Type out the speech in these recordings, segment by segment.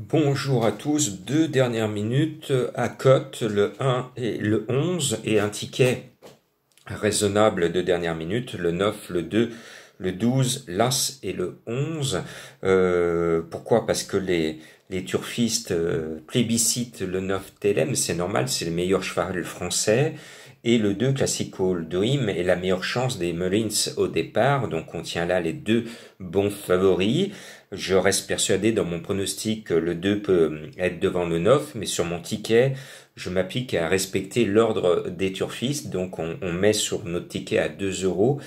Bonjour à tous, deux dernières minutes à cote, le 1 et le 11, et un ticket raisonnable de dernière minute, le 9, le 2, le 12, l'As et le 11. Euh, pourquoi Parce que les, les turfistes euh, plébiscitent le 9 TLM, c'est normal, c'est le meilleur cheval français. Et le 2 Classical Dream est la meilleure chance des Mullins au départ, donc on tient là les deux bons favoris. Je reste persuadé dans mon pronostic que le 2 peut euh, être devant le 9, mais sur mon ticket, je m'applique à respecter l'ordre des turfistes, donc on, on, met sur notre ticket à 2 euros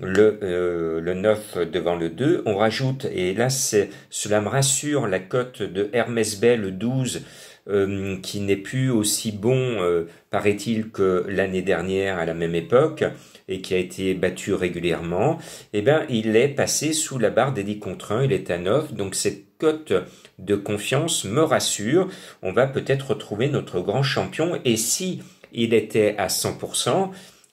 le, euh, le 9 devant le 2. On rajoute, et là cela me rassure, la cote de Hermès Bay, le 12, euh, qui n'est plus aussi bon, euh, paraît-il, que l'année dernière à la même époque, et qui a été battu régulièrement, eh bien, il est passé sous la barre des 10 contre 1, il est à 9, donc cette cote de confiance me rassure, on va peut-être retrouver notre grand champion, et si il était à 100%,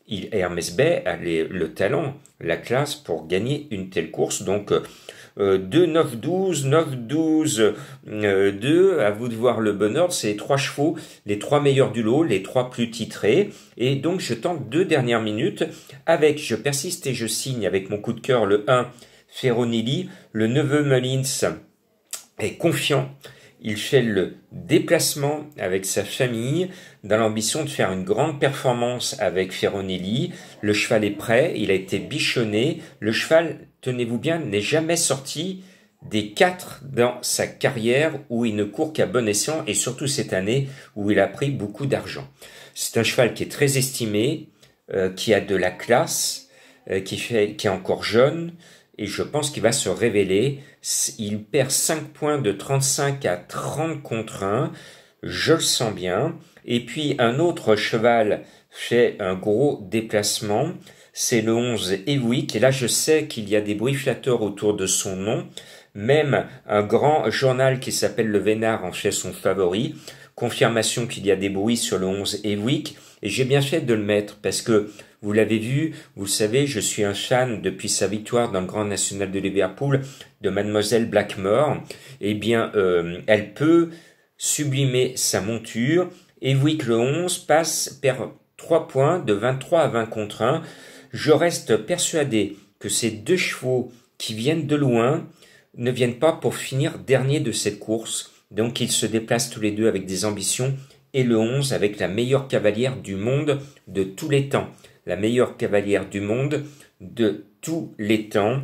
il, Hermes Bay a le talent, la classe pour gagner une telle course. Donc 2, 9, 12, 9, 12, 2, à vous de voir le bonheur, c'est les trois chevaux, les trois meilleurs du lot, les trois plus titrés. Et donc je tente deux dernières minutes avec, je persiste et je signe avec mon coup de cœur le 1, Ferronelli, le neveu Mullins est confiant il fait le déplacement avec sa famille dans l'ambition de faire une grande performance avec Ferronelli. Le cheval est prêt, il a été bichonné. Le cheval, tenez-vous bien, n'est jamais sorti des quatre dans sa carrière où il ne court qu'à bon escient et surtout cette année où il a pris beaucoup d'argent. C'est un cheval qui est très estimé, euh, qui a de la classe, euh, qui est encore jeune, et je pense qu'il va se révéler. Il perd 5 points de 35 à 30 contre 1. Je le sens bien. Et puis un autre cheval fait un gros déplacement. C'est le 11 Ewick. Et là, je sais qu'il y a des bruits flatteurs autour de son nom. Même un grand journal qui s'appelle Le Vénard en fait son favori. Confirmation qu'il y a des bruits sur le 11 Ewick. Et j'ai bien fait de le mettre parce que vous l'avez vu, vous le savez, je suis un fan depuis sa victoire dans le Grand National de Liverpool de Mademoiselle Blackmore. Eh bien, euh, elle peut sublimer sa monture. Et oui, que le 11 passe par 3 points de 23 à 20 contre 1. Je reste persuadé que ces deux chevaux qui viennent de loin ne viennent pas pour finir dernier de cette course. Donc ils se déplacent tous les deux avec des ambitions et le 11 avec la meilleure cavalière du monde de tous les temps la meilleure cavalière du monde de tous les temps.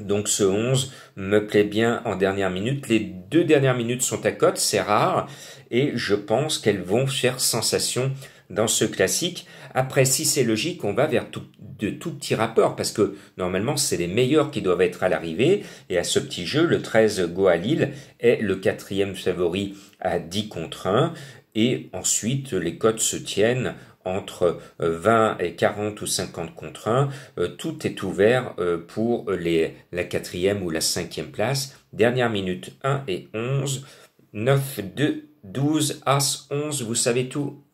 Donc ce 11 me plaît bien en dernière minute. Les deux dernières minutes sont à cote, c'est rare, et je pense qu'elles vont faire sensation dans ce classique. Après, si c'est logique, on va vers de tout petits rapports, parce que normalement, c'est les meilleurs qui doivent être à l'arrivée, et à ce petit jeu, le 13 Goalil est le quatrième favori à 10 contre 1, et ensuite les cotes se tiennent entre 20 euh, et 40 ou 50 contre 1, euh, tout est ouvert euh, pour les, la quatrième ou la cinquième place. Dernière minute 1 et 11, 9, 2, 12, As, 11, vous savez tout,